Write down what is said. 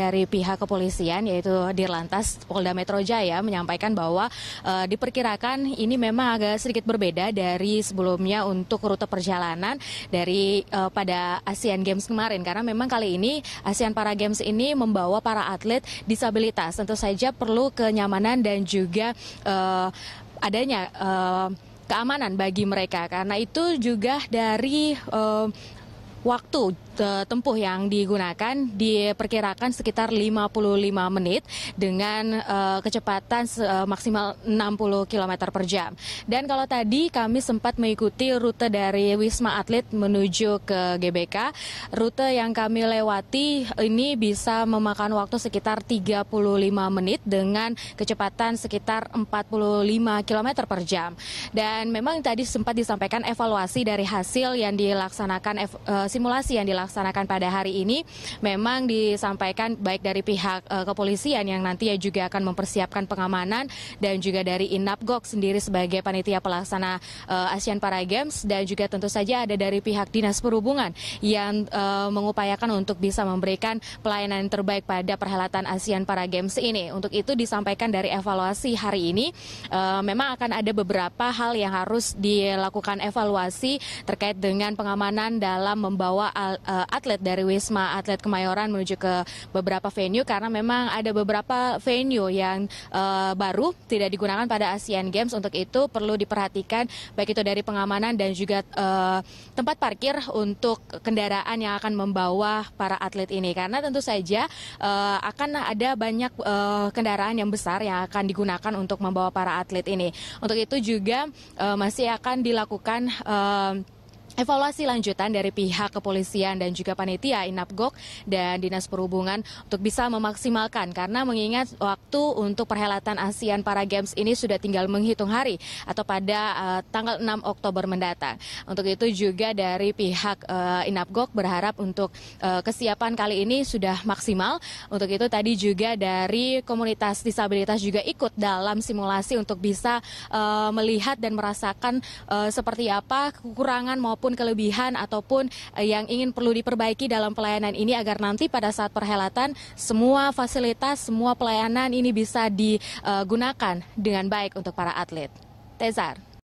Dari pihak kepolisian yaitu di lantas Polda Metro Jaya menyampaikan bahwa e, diperkirakan ini memang agak sedikit berbeda dari sebelumnya untuk rute perjalanan dari e, pada Asian Games kemarin karena memang kali ini Asian Para Games ini membawa para atlet disabilitas. Tentu saja perlu kenyamanan dan juga e, adanya e, keamanan bagi mereka karena itu juga dari e, waktu tempuh yang digunakan diperkirakan sekitar 55 menit dengan uh, kecepatan uh, maksimal 60 km per jam. Dan kalau tadi kami sempat mengikuti rute dari Wisma Atlet menuju ke GBK, rute yang kami lewati ini bisa memakan waktu sekitar 35 menit dengan kecepatan sekitar 45 km per jam. Dan memang tadi sempat disampaikan evaluasi dari hasil yang dilaksanakan uh, simulasi yang dilaksanakan pada hari ini memang disampaikan baik dari pihak e, kepolisian yang nantinya juga akan mempersiapkan pengamanan dan juga dari Inapgok sendiri sebagai panitia pelaksana e, Asian Para Games dan juga tentu saja ada dari pihak Dinas Perhubungan yang e, mengupayakan untuk bisa memberikan pelayanan terbaik pada perhelatan Asian Para Games ini. Untuk itu disampaikan dari evaluasi hari ini e, memang akan ada beberapa hal yang harus dilakukan evaluasi terkait dengan pengamanan dalam membuat membawa eh, atlet dari Wisma Atlet Kemayoran menuju ke beberapa venue karena memang ada beberapa venue yang uh, baru tidak digunakan pada Asian Games untuk itu perlu diperhatikan baik itu dari pengamanan dan juga uh, tempat parkir untuk kendaraan yang akan membawa para atlet ini karena tentu saja uh, akan ada banyak uh, kendaraan yang besar yang akan digunakan untuk membawa para atlet ini. Untuk itu juga uh, masih akan dilakukan uh, evaluasi lanjutan dari pihak kepolisian dan juga panitia Inapgok dan Dinas Perhubungan untuk bisa memaksimalkan karena mengingat waktu untuk perhelatan ASEAN Para Games ini sudah tinggal menghitung hari atau pada uh, tanggal 6 Oktober mendatang. Untuk itu juga dari pihak uh, eh, Inapgok berharap untuk uh, kesiapan kali ini sudah maksimal. Untuk itu tadi juga dari komunitas disabilitas juga ikut dalam simulasi untuk bisa uh, melihat dan merasakan uh, seperti apa kekurangan maupun ataupun kelebihan ataupun eh, yang ingin perlu diperbaiki dalam pelayanan ini agar nanti pada saat perhelatan semua fasilitas, semua pelayanan ini bisa digunakan eh, dengan baik untuk para atlet. Tezar.